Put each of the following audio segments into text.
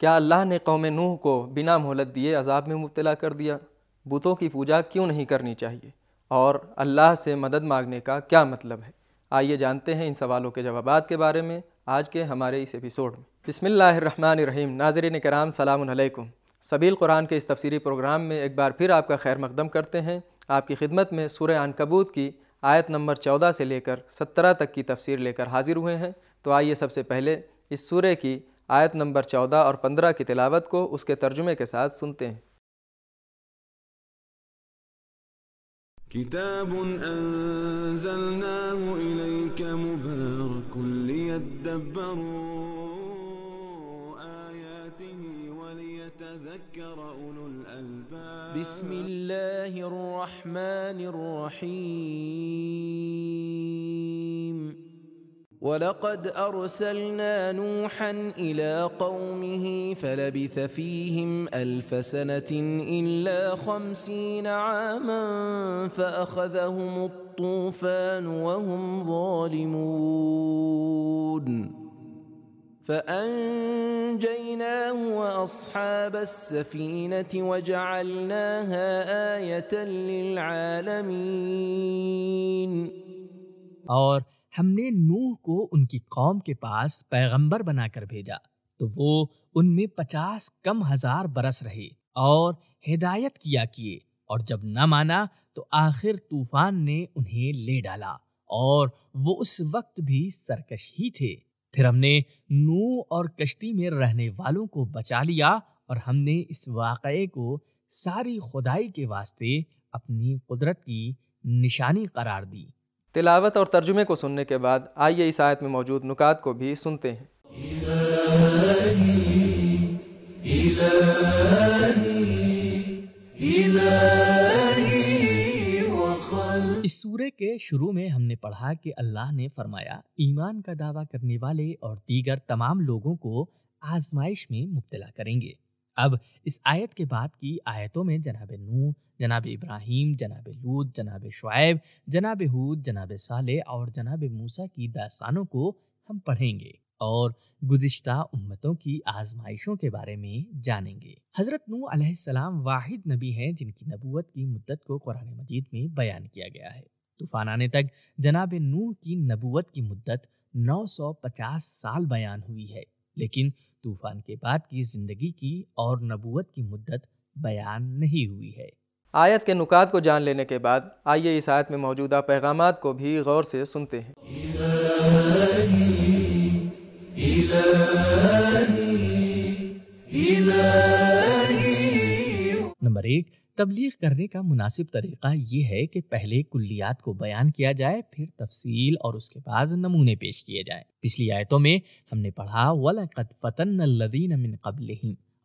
क्या अल्लाह ने कौम नूह को बिना मोहलत दिए अजाब में मुबतला कर दिया बुतों की पूजा क्यों नहीं करनी चाहिए और अल्लाह से मदद मांगने का क्या मतलब है आइए जानते हैं इन सवालों के जवाब के बारे में आज के हमारे इस एपिसोड में बसमीम नाजरन कराम सलामकुम सबील कुरान के इस तफसीरी प्रोग्राम में एक बार फिर आपका खैर मकदम करते हैं आपकी खिदमत में सूर्य कबूत की आयत नंबर चौदह से लेकर सत्रह तक की तफसीर लेकर हाजिर हुए हैं तो आइए सबसे पहले इस सूर्य की आयत नंबर चौदह और पंद्रह की तिलावत को उसके तर्जुमे के साथ सुनते हैं كتاب أنزلناه إليك مبارك ليدبروا آياته وليتذكر أولو الألباب بسم الله الرحمن الرحيم ولقد أرسلنا نوحا إلى قومه فلبث فيهم ألف سنة إلا خمسين عاما فأخذهم الطوفان وهم ظالمون فأنجيناه وأصحاب السفينة وجعلناها آية للعالمين हमने नूह को उनकी कौम के पास पैगंबर बनाकर भेजा तो वो उनमें पचास कम हजार बरस रहे और हिदायत किया किए और जब न माना तो आखिर तूफान ने उन्हें ले डाला और वो उस वक्त भी सरकश ही थे फिर हमने नू और कश्ती में रहने वालों को बचा लिया और हमने इस वाकये को सारी खुदाई के वास्ते अपनी कुदरत की निशानी करार दी तिलावत और तर्जुमे को सुनने के बाद आइए इस आयत में मौजूद नुकात को भी सुनते हैं इस सूर्य के शुरू में हमने पढ़ा कि अल्लाह ने फरमाया ईमान का दावा करने वाले और दीगर तमाम लोगों को आजमाइश में मुब्तला करेंगे अब इस आयत के बाद की आयतों में जनाब नू जनाब इब्राहिम जनाब लूत जनाब शुएब जनाब हूद जनाब साले और जनाब मूसा की दास्तानों को हम पढ़ेंगे और गुज्त उम्मतों की आजमाइशों के बारे में जानेंगे हजरत नू सलाम वाहिद नबी हैं जिनकी नबूत की मुद्दत को कुरान मजीद में बयान किया गया है तूफान आने तक जनाब नू की नबूत की मुद्दत 950 साल बयान हुई है लेकिन तूफान के बाद की जिंदगी की और नबूवत की मुद्दत बयान नहीं हुई है आयत के नुकात को जान लेने के बाद आइए इस आयत में मौजूदा पैगाम को भी गौर से सुनते हैं नंबर एक तबलीग करने का मुनासिब तरीक़ा ये है कि पहले कुल्लियात को बयान किया जाए फिर तफसील और उसके बाद नमूने पेश किए जाए पिछली आयतों में हमने पढ़ा वलकद फ़तन लदीन मिन कबल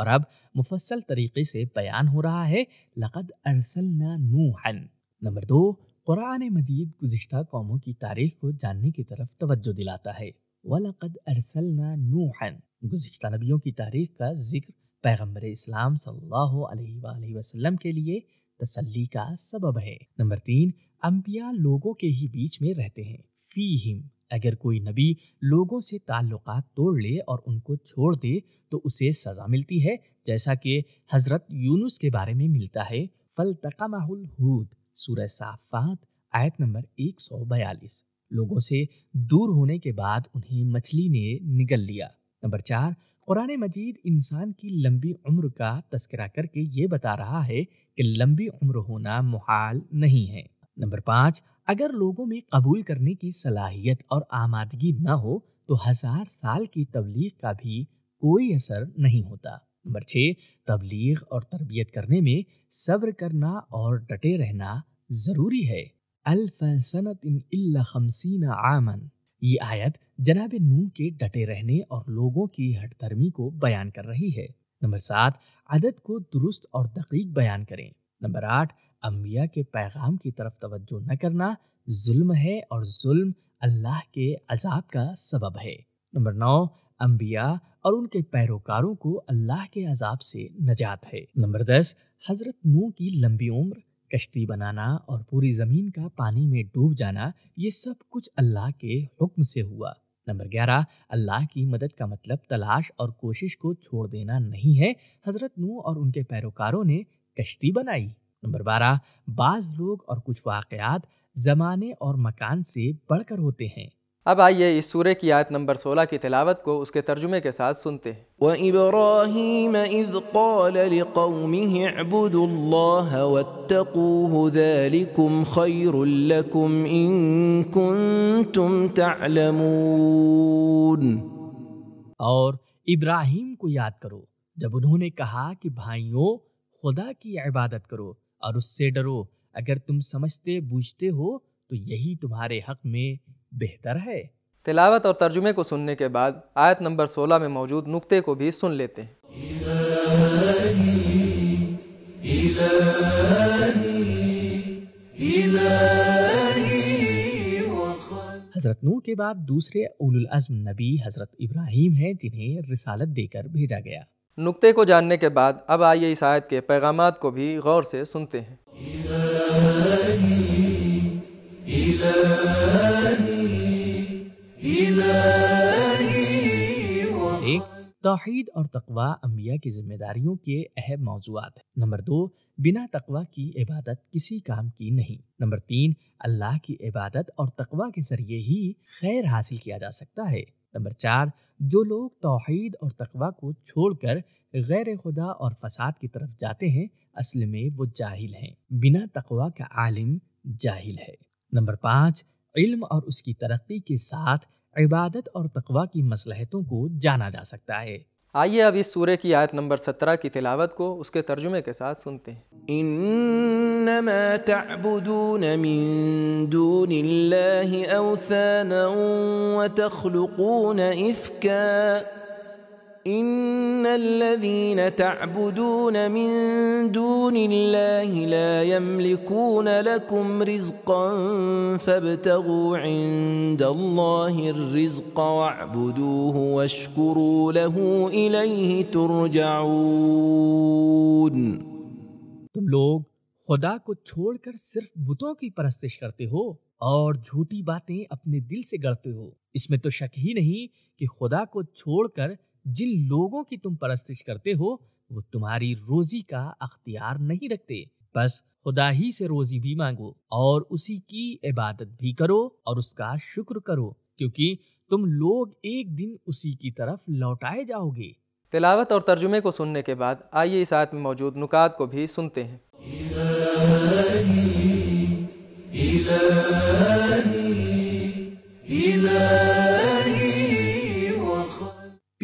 और अब मुफसल तरीके से बयान हो रहा है लकद अरसल नूहन नंबर दो कुरान मजीद गुजशत कौमों की तारीख को जानने की तरफ तवज्जो दिलाता है वलकद अरसलना नूहन गुजशत नबियों की तारीख का जिक्र पैगम्बर इस्लाम सल्लल्लाहु अलैहि वसल्लम के लिए तसल्ली का सबब है नंबर तीन अम्बिया लोगों के ही बीच में रहते हैं फी हिम अगर कोई नबी लोगों से ताल्लुक तोड़ ले और उनको छोड़ दे तो उसे सज़ा मिलती है जैसा कि हज़रत यूनुस के बारे में मिलता है फल तकमाहुल हूद सूरह साफ़ात आयत नंबर एक सौ बयालीस लोगों से दूर होने के बाद उन्हें मछली ने निगल लिया नंबर चार कुरान मजीद इंसान की लंबी उम्र का तस्करा करके ये बता रहा है कि लंबी उम्र होना मुहाल नहीं है नंबर पाँच अगर लोगों में कबूल करने की सलाहियत और आमादगी न हो तो हजार साल की तबलीग का भी कोई असर नहीं होता नंबर छः तबलीग और तरबियत करने में सब्र करना और डटे रहना ज़रूरी है अल्फनत इन आमन ये आयत जनाब नू के डटे रहने और लोगों की हटधर्मी को बयान कर रही है नंबर सात अदद को दुरुस्त और दकीक बयान करें नंबर आठ अम्बिया के पैगाम की तरफ तवज्जो न करना जुल्म है और जुल्म अल्लाह के अजाब का सबब है नंबर नौ अम्बिया और उनके पैरोकारों को अल्लाह के अजाब से नजात है नंबर दस हजरत नू की लंबी उम्र कश्ती बनाना और पूरी ज़मीन का पानी में डूब जाना ये सब कुछ अल्लाह के हुक्म से हुआ नंबर ग्यारह अल्लाह की मदद का मतलब तलाश और कोशिश को छोड़ देना नहीं है हजरत नूह और उनके पैरोकारों ने कश्ती बनाई नंबर बारह बाज लोग और कुछ वाक़ात ज़माने और मकान से बढ़कर होते हैं अब आइए इस सूर्य की आयत नंबर 16 की तिलावत को उसके तर्जुमे के साथ सुनते हैं और इब्राहिम को याद करो जब उन्होंने कहा कि भाइयों खुदा की इबादत करो और उससे डरो अगर तुम समझते बूझते हो तो यही तुम्हारे हक में बेहतर है तिलावत और तर्जुमे को सुनने के बाद आयत नंबर 16 में मौजूद नुक्ते को भी सुन लेते हैं हजरत नूह के बाद दूसरे उलुल अजम नबी हजरत इब्राहिम हैं जिन्हें रिसालत देकर भेजा गया नुक्ते को जानने के बाद अब आइए इस आयत के पैगाम को भी गौर से सुनते हैं इलाही, इलाही, तोहद और तकवा अम्बिया की जिम्मेदारियों के अहम मौजूद है नंबर दो बिना तकवा की इबादत किसी काम की नहीं नंबर तीन अल्लाह की इबादत और तकवा के जरिए ही खैर हासिल किया जा सकता है नंबर चार जो लोग तोहद और तकवा को छोड़ कर गैर खुदा और फसाद की तरफ जाते हैं असल में वो जाहिल है बिना तकवा का आलिम जाहिल है नंबर पाँच इल्म और उसकी तरक्की के साथ इबादत और तकवा की मसलहतों को जाना जा सकता है आइए अब इस सूर्य की आयत नंबर सत्रह की तिलावत को उसके तर्जुमे के साथ सुनते हैं إنما تعبدون من دون الله أوثانا وتخلقون إفكا إن الذين تعبدون من دون الله لا يملكون لكم رزقا فابتغوا عند الله الرزق واعبدوه واشكروا له إليه ترجعون کو چھوڑ کر صرف بتوں کی پرستش کرتے ہو اور جھوٹی باتیں اپنے دل سے گڑتے ہو اس میں تو شک ہی نہیں کہ خدا کو چھوڑ کر जिन लोगों की तुम परस्तिश करते हो वो तुम्हारी रोजी का अख्तियार नहीं रखते बस खुदा ही से रोजी भी मांगो और उसी की इबादत भी करो और उसका शुक्र करो क्योंकि तुम लोग एक दिन उसी की तरफ लौटाए जाओगे तिलावत और तर्जुमे को सुनने के बाद आइए इस आयत में मौजूद नुकात को भी सुनते हैं इलाही, इलाही।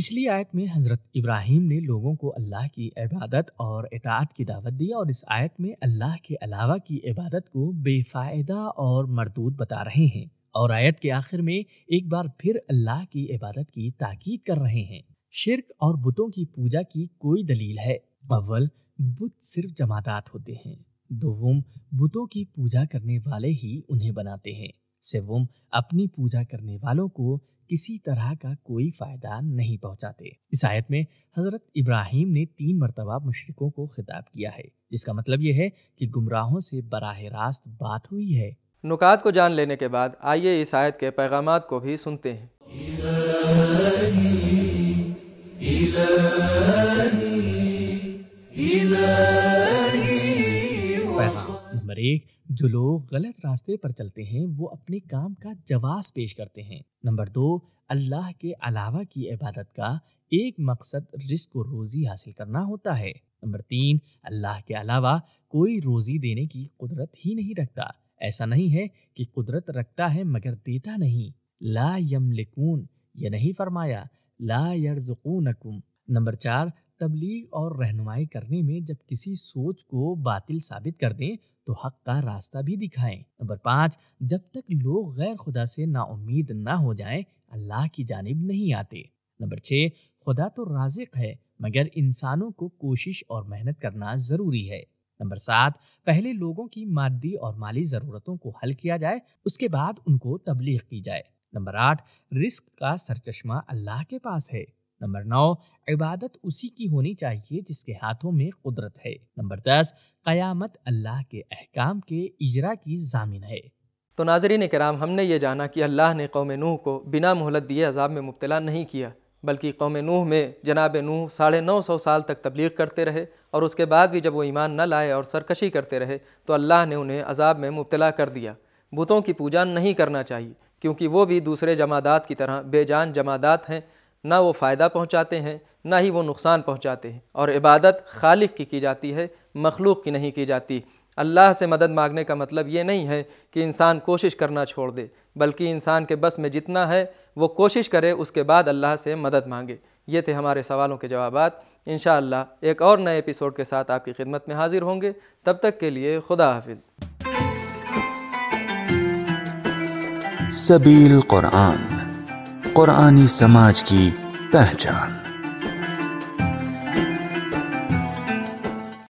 पिछली आयत में हज़रत इब्राहिम ने लोगों को अल्लाह की इबादत और इतात की दावत दी और इस आयत में अल्लाह के अलावा की इबादत को बेफायदा और मरदूद बता रहे हैं और आयत के आखिर में एक बार फिर अल्लाह की इबादत की ताकीद कर रहे हैं शिरक और बुतों की पूजा की कोई दलील है अव्वल बुत सिर्फ जमादात होते हैं दो बुतों की पूजा करने वाले ही उन्हें बनाते हैं शिवम अपनी पूजा करने वालों को किसी तरह का कोई फायदा नहीं पहुंचाते इस आयत में हजरत इब्राहिम ने तीन मरतबा मुशरकों को खिताब किया है जिसका मतलब यह है कि गुमराहों से बराह रास्त बात हुई है नुकात को जान लेने के बाद आइए इस आयत के पैगाम को भी सुनते हैं इलाही, इलाही। जो लोग गलत रास्ते पर चलते हैं वो अपने काम का जवाब पेश करते हैं नंबर दो अल्लाह के अलावा की इबादत का एक मकसद रिस्क और रोज़ी हासिल करना होता है नंबर तीन अल्लाह के अलावा कोई रोज़ी देने की कुदरत ही नहीं रखता ऐसा नहीं है कि कुदरत रखता है मगर देता नहीं ला लिकून ये नहीं फरमाया ला यरजुकूनकुम नंबर चार तबलीग और रहनुमाई करने में जब किसी सोच को बातिल साबित कर दें तो हक का रास्ता भी दिखाएं नंबर पाँच जब तक लोग गैर खुदा से नाउमीद ना हो जाएं अल्लाह की जानब नहीं आते नंबर छः खुदा तो राजिक है मगर इंसानों को कोशिश और मेहनत करना ज़रूरी है नंबर सात पहले लोगों की मादी और माली ज़रूरतों को हल किया जाए उसके बाद उनको तबलीग की जाए नंबर आठ रिस्क का सरचश्मा अल्लाह के पास है नंबर नौ इबादत उसी की होनी चाहिए जिसके हाथों में कुदरत है नंबर दस क़यामत अल्लाह के अहकाम के इजरा की जामिन है तो नाजरीन कराम हमने ये जाना कि अल्लाह ने कौम नूह को बिना मोहलत दिए अजाब में मुबतला नहीं किया बल्कि कौम नूह में जनाब नूह साढ़े नौ सौ साल तक तबलीग करते रहे और उसके बाद भी जब वो ईमान न लाए और सरकशी करते रहे तो अल्लाह ने उन्हें अजाब में मुबतला कर दिया बुतों की पूजा नहीं करना चाहिए क्योंकि वो भी दूसरे जमादात की तरह बेजान जमादात हैं ना वो फ़ायदा पहुँचाते हैं ना ही वो नुकसान पहुँचाते हैं और इबादत खालिक की की जाती है मखलूक की नहीं की जाती अल्लाह से मदद मांगने का मतलब ये नहीं है कि इंसान कोशिश करना छोड़ दे बल्कि इंसान के बस में जितना है वो कोशिश करे उसके बाद अल्लाह से मदद मांगे ये थे हमारे सवालों के जवाब इन एक और नए एपिसोड के साथ आपकी खिदमत में हाजिर होंगे तब तक के लिए खुदा हाफिज सबील कुरान कुरानी समाज की पहचान